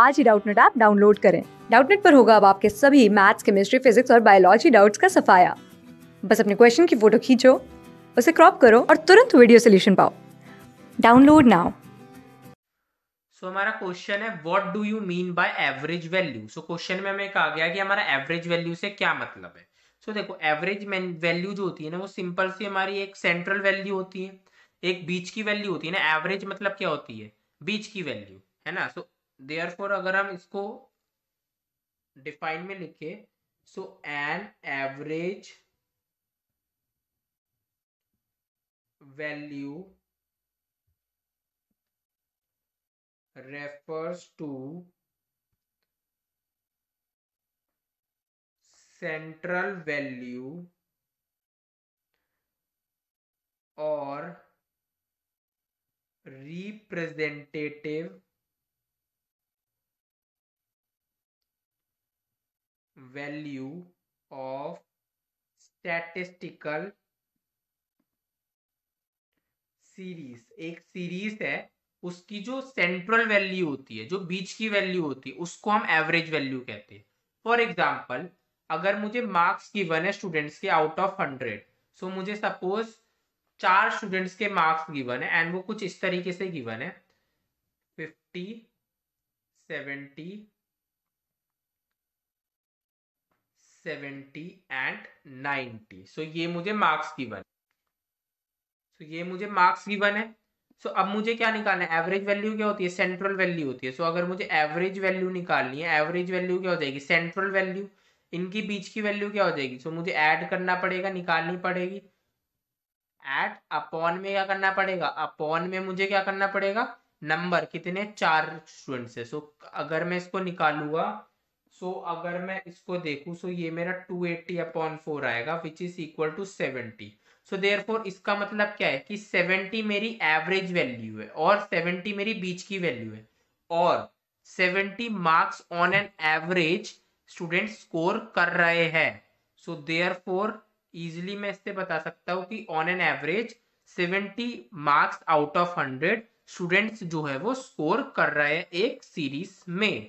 आज ही Doubtnut app download करें डाउटनेट पर होगा अब आपके सभी मैथ्स केमिस्ट्री फिजिक्स और बायोलॉजी डाउट्स का सफाया बस अपने क्वेश्चन की फोटो खींचो उसे क्रॉप करो और तुरंत वीडियो सोल्यूशन पाओ डाउनलोड नाउ सो so, हमारा क्वेश्चन है what do you mean by average value so question में हमें कहा गया कि हमारा एवरेज वैल्यू से क्या मतलब है सो so, देखो एवरेज वैल्यू जो होती है ना वो सिंपल सी हमारी एक सेंट्रल वैल्यू होती है एक बीच की वैल्यू होती है ना एवरेज मतलब क्या होती है बीच की वैल्यू है ना सो so, फॉर अगर हम इसको डिफाइन में लिखे so an average value refers to central value और representative value of statistical series एक सीरीज है उसकी जो सेंट्रल वैल्यू होती है जो बीच की वैल्यू होती है उसको हम एवरेज वैल्यू कहते हैं फॉर एग्जाम्पल अगर मुझे मार्क्स गिवन है स्टूडेंट्स के आउट ऑफ हंड्रेड सो मुझे सपोज चार स्टूडेंट्स के मार्क्स गिवन है एंड वो कुछ इस तरीके से गिवन है fifty seventy seventy and ninety so ये मुझे मार्क्स की वन सो ये मुझे मार्क्स की वन है सो so, अब मुझे क्या निकालना है एवरेज वैल्यू क्या होती है सेंट्रल वैल्यू होती है सो so, अगर मुझे एवरेज वैल्यू निकालनी है एवरेज वैल्यू क्या हो जाएगी सेंट्रल वैल्यू इनकी बीच की वैल्यू क्या हो जाएगी सो so, मुझे ऐड करना पड़ेगा निकालनी पड़ेगी एड अपॉन में क्या करना पड़ेगा अपॉन में मुझे क्या करना पड़ेगा नंबर कितने चार स्टूडेंट्स है सो so, अगर मैं इसको निकालूंगा सो so, अगर मैं इसको देखूं सो so ये मेरा 280 एट्टी अपॉन फोर आएगा which is equal to 70 so therefore इसका मतलब क्या है कि 70 मेरी एवरेज वैल्यू है और 70 मेरी बीच की वैल्यू है और 70 marks on an average student score कर रहे हैं सो देयर फोर इजिली मैं इससे बता सकता हूँ कि on an average 70 marks out of 100 students जो है वो स्कोर कर रहे हैं एक सीरीज में